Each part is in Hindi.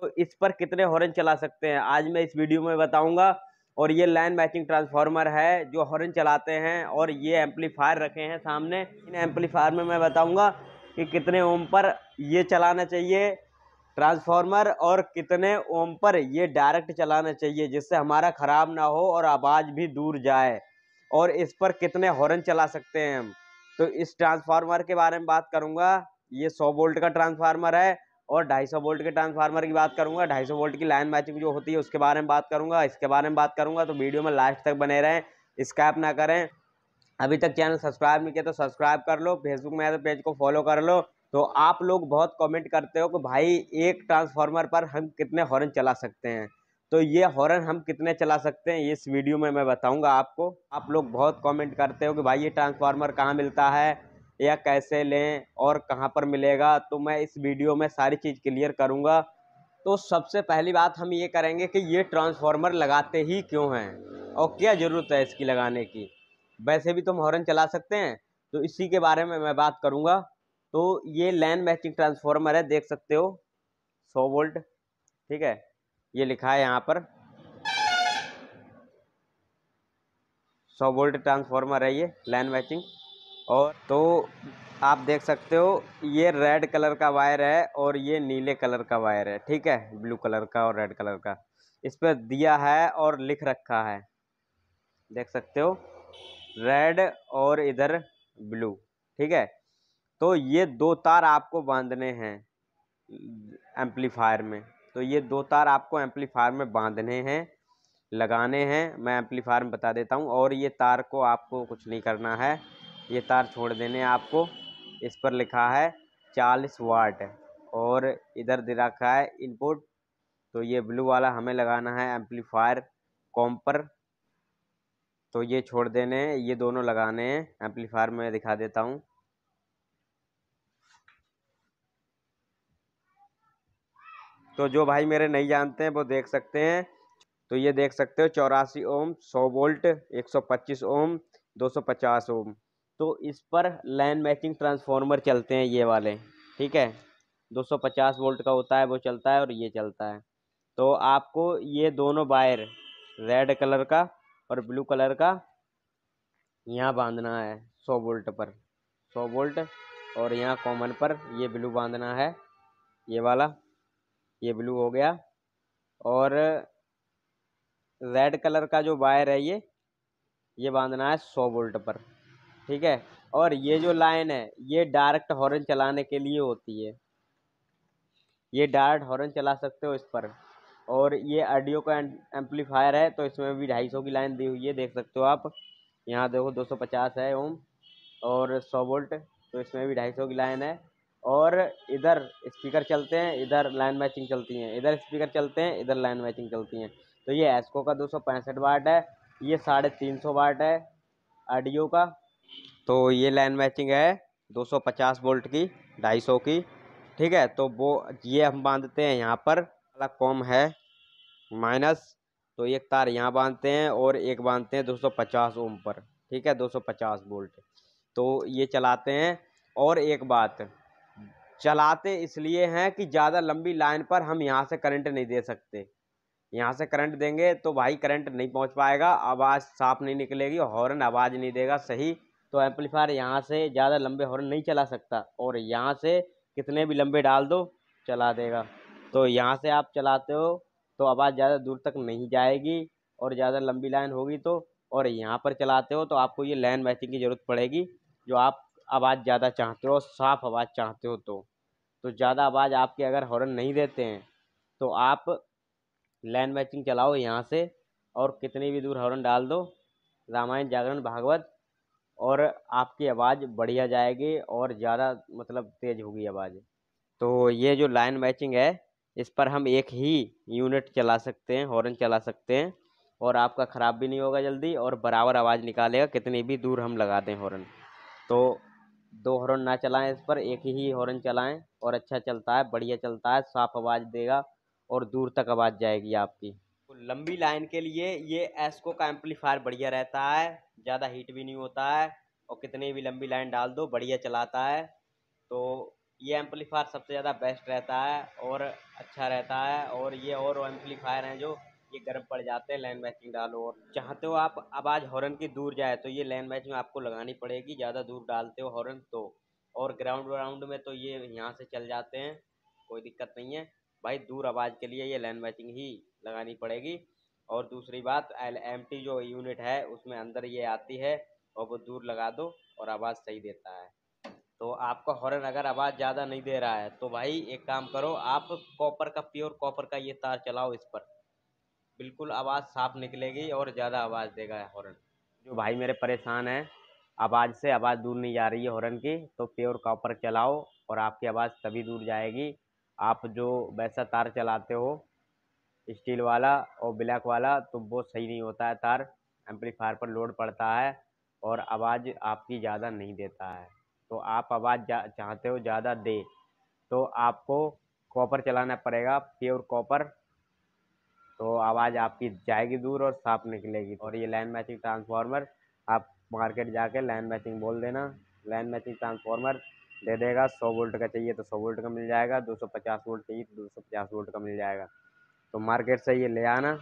तो इस पर कितने हॉर्न चला सकते हैं आज मैं इस वीडियो में बताऊंगा और ये लाइन मैचिंग ट्रांसफार्मर है जो हॉर्न चलाते हैं और ये एम्पलीफायर रखे हैं सामने इन एम्पलीफायर में मैं बताऊंगा कि कितने ओम पर ये चलाना चाहिए ट्रांसफार्मर और कितने ओम पर ये डायरेक्ट चलाना चाहिए जिससे हमारा ख़राब ना हो और आवाज़ भी दूर जाए और इस पर कितने हॉर्न चला सकते हैं हम तो इस ट्रांसफार्मर के बारे में बात करूँगा ये सौ वोल्ट का ट्रांसफार्मर है और 250 वोल्ट के ट्रांसफार्मर की बात करूंगा 250 वोल्ट की लाइन मैचिंग जो होती है उसके बारे में बात करूंगा इसके बारे में बात करूंगा तो वीडियो में लास्ट तक बने रहें स्कैप ना करें अभी तक चैनल सब्सक्राइब नहीं किया तो सब्सक्राइब कर लो फेसबुक में तो पेज को फॉलो कर लो तो आप लोग बहुत कॉमेंट करते हो कि भाई एक ट्रांसफार्मर पर हम कितने हॉर्न चला सकते हैं तो ये हॉर्न हम कितने चला सकते हैं इस वीडियो में मैं बताऊंगा आपको आप लोग बहुत कमेंट करते हो कि भाई ये ट्रांसफार्मर कहाँ मिलता है या कैसे लें और कहाँ पर मिलेगा तो मैं इस वीडियो में सारी चीज़ क्लियर करूँगा तो सबसे पहली बात हम ये करेंगे कि ये ट्रांसफार्मर लगाते ही क्यों हैं और क्या ज़रूरत है इसकी लगाने की वैसे भी तुम हॉर्न चला सकते हैं तो इसी के बारे में मैं बात करूँगा तो ये लैन मैचिंग ट्रांसफार्मर है देख सकते हो सौ वोल्ट ठीक है ये लिखा है यहाँ पर सौ वोल्ट ट्रांसफार्मर है ये लैन मैचिंग और तो आप देख सकते हो ये रेड कलर का वायर है और ये नीले कलर का वायर है ठीक है ब्लू कलर का और रेड कलर का इस पर दिया है और लिख रखा है देख सकते हो रेड और इधर ब्लू ठीक है तो ये दो तार आपको बांधने हैं एम्पलीफायर में तो ये दो तार आपको एम्पलीफायर में बांधने हैं लगाने हैं मैं एम्पलीफायर में बता देता हूँ और ये तार को आपको कुछ नहीं करना है ये तार छोड़ देने आपको इस पर लिखा है चालीस वाट और इधर दे रखा है इनपुट तो ये ब्लू वाला हमें लगाना है एम्पलीफायर कॉम्पर तो ये छोड़ देने ये दोनों लगाने हैं एम्पलीफायर में दिखा देता हूँ तो जो भाई मेरे नहीं जानते हैं वो देख सकते हैं तो ये देख सकते हो चौरासी ओम 100 वोल्ट 125 ओम 250 ओम तो इस पर लाइन मैचिंग ट्रांसफार्मर चलते हैं ये वाले ठीक है 250 वोल्ट का होता है वो चलता है और ये चलता है तो आपको ये दोनों वायर रेड कलर का और ब्लू कलर का यहाँ बांधना है 100 वोल्ट पर 100 वोल्ट और यहाँ कॉमन पर ये ब्लू बांधना है ये वाला ये ब्लू हो गया और रेड कलर का जो वायर है ये ये बांधना है 100 वोल्ट पर ठीक है और ये जो लाइन है ये डायरेक्ट हॉर्न चलाने के लिए होती है ये डायरेक्ट हॉर्न चला सकते हो इस पर और ये ऑडियो का एम्पलीफायर है तो इसमें भी ढाई सौ की लाइन दी हुई है देख सकते हो आप यहाँ देखो दो सौ पचास है ओम और सौ वोल्ट तो इसमें भी ढाई सौ की लाइन है और इधर स्पीकर चलते हैं इधर लाइन मैचिंग चलती हैं इधर स्पीकर चलते हैं इधर लाइन मैचिंग चलती हैं तो ये एस्को का दो सौ पैंसठ वाट है ये साढ़े तीन सौ वाट है ऑडियो का तो ये लाइन मैचिंग है 250 वोल्ट की 250 की ठीक है तो वो ये हम बांधते हैं यहाँ पर अलग कॉम है माइनस तो एक तार यहाँ बांधते हैं और एक बांधते हैं 250 ओम पर ठीक है 250 वोल्ट तो ये चलाते हैं और एक बात चलाते इसलिए हैं कि ज़्यादा लंबी लाइन पर हम यहाँ से करंट नहीं दे सकते यहाँ से करंट देंगे तो भाई करंट नहीं पहुँच पाएगा आवाज़ साफ नहीं निकलेगी हॉर्न आवाज़ नहीं देगा सही तो एम्पलीफायर यहाँ से ज़्यादा लंबे हॉर्न नहीं चला सकता और यहाँ से कितने भी लंबे डाल दो चला देगा तो यहाँ से आप चलाते हो तो आवाज़ ज़्यादा दूर तक नहीं जाएगी और ज़्यादा लंबी लाइन होगी तो और यहाँ पर चलाते हो तो आपको ये लाइन मैचिंग की ज़रूरत पड़ेगी जो आप आवाज़ ज़्यादा चाहते हो साफ़ आवाज़ चाहते हो तो तो ज़्यादा आवाज़ आपके अगर हॉर्न नहीं देते हैं तो आप लाइन मैचिंग चलाओ यहाँ से और कितनी भी दूर हॉर्न डाल दो रामायण जागरण भागवत और आपकी आवाज़ बढ़िया जाएगी और ज़्यादा मतलब तेज़ होगी आवाज़ तो ये जो लाइन मैचिंग है इस पर हम एक ही यूनिट चला सकते हैं हॉर्न चला सकते हैं और आपका ख़राब भी नहीं होगा जल्दी और बराबर आवाज़ निकालेगा कितनी भी दूर हम लगा दें हॉर्न तो दो हॉर्न ना चलाएं इस पर एक ही हॉर्न चलाएं और अच्छा चलता है बढ़िया चलता है साफ आवाज़ देगा और दूर तक आवाज़ जाएगी आपकी तो लंबी लाइन के लिए ये एस्को का एम्पलीफायर बढ़िया रहता है ज़्यादा हीट भी नहीं होता है और कितनी भी लंबी लाइन डाल दो बढ़िया चलाता है तो ये एम्पलीफायर सबसे ज़्यादा बेस्ट रहता है और अच्छा रहता है और ये और एम्पलीफायर हैं जो ये गर्म पड़ जाते हैं लैंड मैचिंग डालो और चाहते हो आप आवाज़ हॉर्न की दूर जाए तो ये लैंड मैच में आपको लगानी पड़ेगी ज़्यादा दूर डालते हो हॉर्न तो और ग्राउंड वराउंड में तो ये यहाँ से चल जाते हैं कोई दिक्कत नहीं है भाई दूर आवाज़ के लिए ये लैंड मैचिंग ही लगानी पड़ेगी और दूसरी बात एल एम टी जो यूनिट है उसमें अंदर ये आती है और वो दूर लगा दो और आवाज़ सही देता है तो आपका हॉर्न अगर आवाज़ ज़्यादा नहीं दे रहा है तो भाई एक काम करो आप कॉपर का प्योर कॉपर का ये तार चलाओ इस पर बिल्कुल आवाज़ साफ निकलेगी और ज़्यादा आवाज़ देगा हॉर्न जो भाई मेरे परेशान हैं आवाज़ से आवाज़ दूर नहीं जा रही है हॉर्न की तो प्योर कॉपर चलाओ और आपकी आवाज़ तभी दूर जाएगी आप जो वैसा तार चलाते हो स्टील वाला और ब्लैक वाला तो वो सही नहीं होता है तार एम्पलीफायर पर लोड पड़ता है और आवाज़ आपकी ज़्यादा नहीं देता है तो आप आवाज़ चाहते हो ज़्यादा दे तो आपको कॉपर चलाना पड़ेगा प्योर कॉपर तो आवाज़ आपकी जाएगी दूर और साफ निकलेगी और ये लाइन मैचिंग ट्रांसफार्मर आप मार्केट जाके लाइन मैचिंग बोल देना लाइन मैचिंग ट्रांसफार्मर दे देगा सौ वोल्ट का चाहिए तो सौ वोल्ट का मिल जाएगा दो सौ पचास वोल्ट चाहिए तो दो सौ पचास वोल्ट का मिल जाएगा तो मार्केट से ये ले आना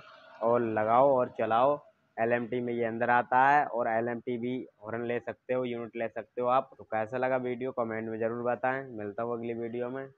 और लगाओ और चलाओ एल में ये अंदर आता है और एल भी हॉर्न ले सकते हो यूनिट ले सकते हो आप तो कैसा लगा वीडियो कमेंट में ज़रूर बताएं मिलता हूँ अगली वीडियो में